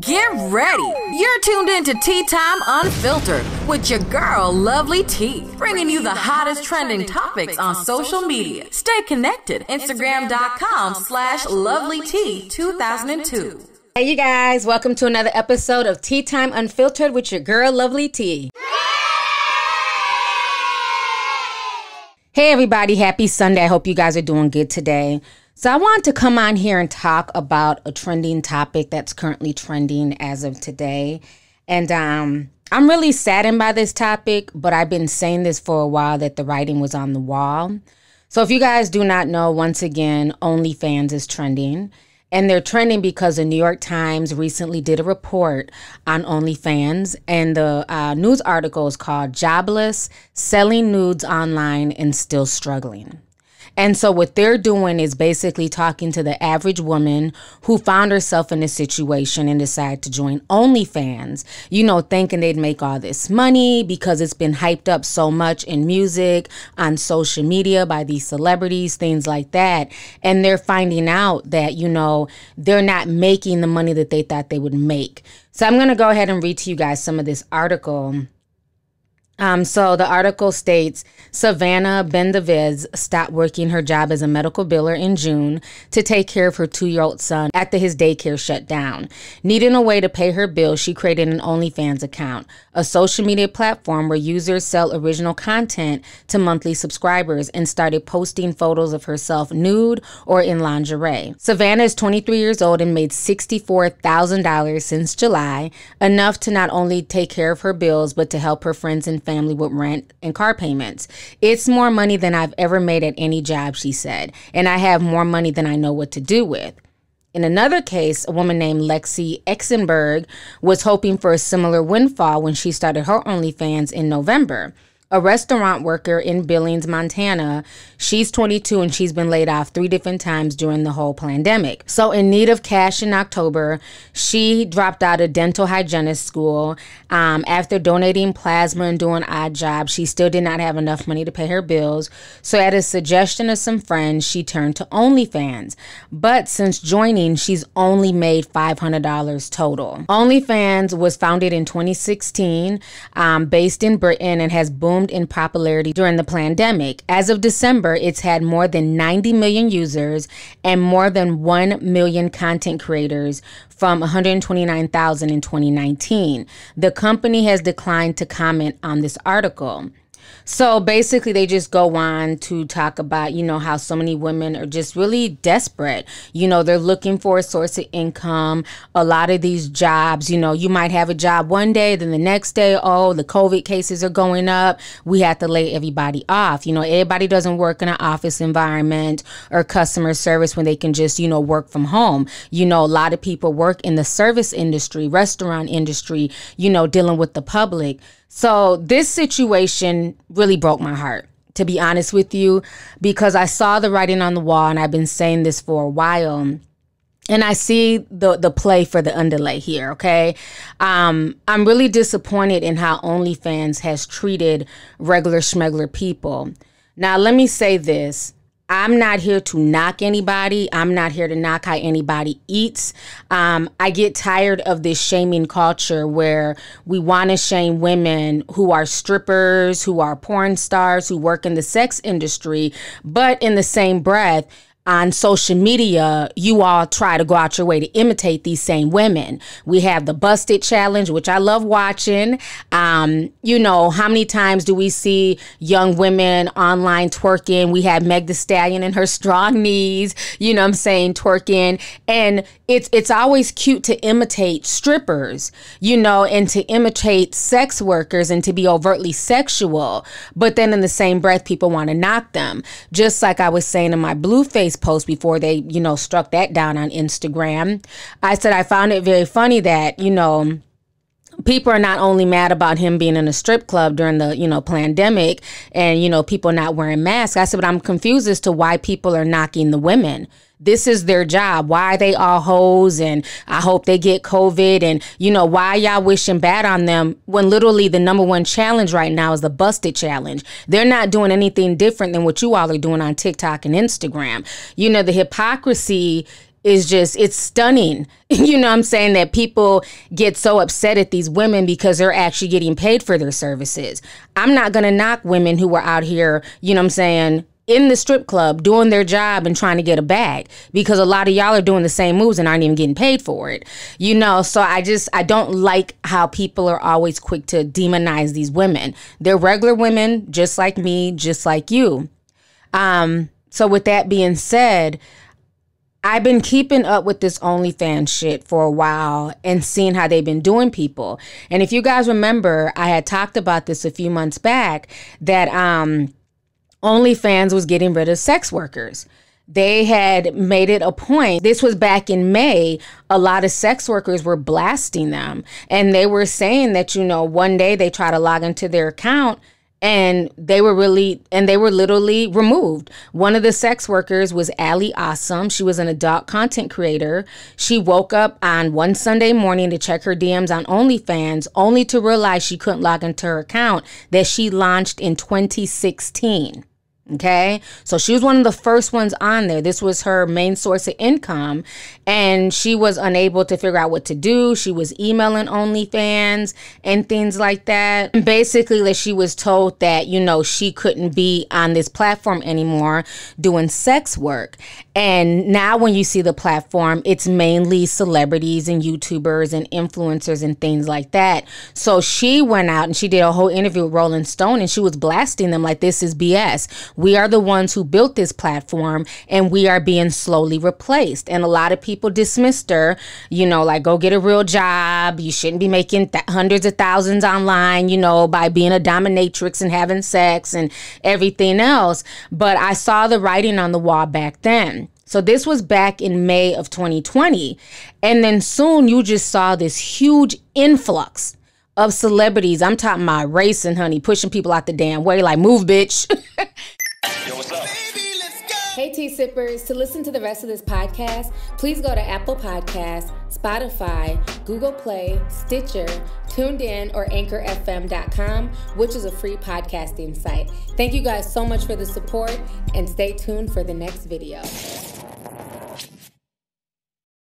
Get ready! You're tuned in to Tea Time Unfiltered with your girl, Lovely Tea, bringing you the hottest trending topics on social media. Stay connected. Instagram.com slash Lovely Tea 2002. Hey, you guys, welcome to another episode of Tea Time Unfiltered with your girl, Lovely Tea. Hey, everybody, happy Sunday. I hope you guys are doing good today. So, I want to come on here and talk about a trending topic that's currently trending as of today. And um, I'm really saddened by this topic, but I've been saying this for a while that the writing was on the wall. So, if you guys do not know, once again, OnlyFans is trending. And they're trending because the New York Times recently did a report on OnlyFans, and the uh, news article is called Jobless Selling Nudes Online and Still Struggling. And so what they're doing is basically talking to the average woman who found herself in a situation and decided to join OnlyFans, you know, thinking they'd make all this money because it's been hyped up so much in music, on social media by these celebrities, things like that. And they're finding out that, you know, they're not making the money that they thought they would make. So I'm going to go ahead and read to you guys some of this article um, so the article states Savannah Bendaviz stopped working her job as a medical biller in June to take care of her two year old son after his daycare shut down. Needing a way to pay her bills, she created an OnlyFans account, a social media platform where users sell original content to monthly subscribers, and started posting photos of herself nude or in lingerie. Savannah is 23 years old and made $64,000 since July, enough to not only take care of her bills, but to help her friends and family with rent and car payments. It's more money than I've ever made at any job, she said, and I have more money than I know what to do with. In another case, a woman named Lexi Exenberg was hoping for a similar windfall when she started her OnlyFans in November a restaurant worker in Billings, Montana. She's 22 and she's been laid off three different times during the whole pandemic. So, in need of cash in October, she dropped out of dental hygienist school. Um, after donating plasma and doing odd jobs, she still did not have enough money to pay her bills. So, at a suggestion of some friends, she turned to OnlyFans. But since joining, she's only made $500 total. OnlyFans was founded in 2016, um, based in Britain, and has boomed boomed in popularity during the pandemic. As of December, it's had more than 90 million users and more than 1 million content creators from 129,000 in 2019. The company has declined to comment on this article. So basically, they just go on to talk about, you know, how so many women are just really desperate. You know, they're looking for a source of income. A lot of these jobs, you know, you might have a job one day, then the next day, oh, the COVID cases are going up. We have to lay everybody off. You know, everybody doesn't work in an office environment or customer service when they can just, you know, work from home. You know, a lot of people work in the service industry, restaurant industry, you know, dealing with the public. So this situation really broke my heart, to be honest with you, because I saw the writing on the wall and I've been saying this for a while. And I see the the play for the underlay here, okay? Um, I'm really disappointed in how OnlyFans has treated regular schmegler people. Now, let me say this I'm not here to knock anybody. I'm not here to knock how anybody eats. Um, I get tired of this shaming culture where we want to shame women who are strippers, who are porn stars, who work in the sex industry, but in the same breath, on social media, you all try to go out your way to imitate these same women. We have the busted challenge, which I love watching. Um, you know, how many times do we see young women online twerking? We have Meg the Stallion and her strong knees, you know I'm saying, twerking. And it's it's always cute to imitate strippers, you know, and to imitate sex workers and to be overtly sexual. But then in the same breath, people want to knock them. Just like I was saying in my blue face post before they, you know, struck that down on Instagram. I said I found it very funny that, you know, people are not only mad about him being in a strip club during the you know pandemic and you know people not wearing masks i said but i'm confused as to why people are knocking the women this is their job why are they all hoes and i hope they get covid and you know why y'all wishing bad on them when literally the number one challenge right now is the busted challenge they're not doing anything different than what you all are doing on tiktok and instagram you know the hypocrisy is just it's stunning. you know I'm saying that people get so upset at these women because they're actually getting paid for their services. I'm not going to knock women who are out here, you know I'm saying, in the strip club doing their job and trying to get a bag because a lot of y'all are doing the same moves and aren't even getting paid for it. You know, so I just I don't like how people are always quick to demonize these women. They're regular women just like me, just like you. Um so with that being said, I've been keeping up with this OnlyFans shit for a while and seeing how they've been doing people. And if you guys remember, I had talked about this a few months back that um, OnlyFans was getting rid of sex workers. They had made it a point. This was back in May. A lot of sex workers were blasting them. And they were saying that, you know, one day they try to log into their account and they were really and they were literally removed. One of the sex workers was Allie Awesome. She was an adult content creator. She woke up on one Sunday morning to check her DMs on OnlyFans, only to realize she couldn't log into her account that she launched in 2016. Okay. So she was one of the first ones on there. This was her main source of income. And she was unable to figure out what to do. She was emailing OnlyFans and things like that. And basically, that she was told that, you know, she couldn't be on this platform anymore doing sex work. And now, when you see the platform, it's mainly celebrities and YouTubers and influencers and things like that. So she went out and she did a whole interview with Rolling Stone and she was blasting them like, this is BS we are the ones who built this platform and we are being slowly replaced. And a lot of people dismissed her, you know, like go get a real job. You shouldn't be making th- hundreds of thousands online, you know, by being a dominatrix and having sex and everything else. But I saw the writing on the wall back then. So this was back in May of 2020. And then soon you just saw this huge influx of celebrities. I'm talking my racing, honey, pushing people out the damn way, like move, bitch. Yo, what's up? Hey, tea sippers. To listen to the rest of this podcast, please go to Apple Podcasts, Spotify, Google Play, Stitcher, Tuned In, or AnchorFM.com, which is a free podcasting site. Thank you guys so much for the support and stay tuned for the next video.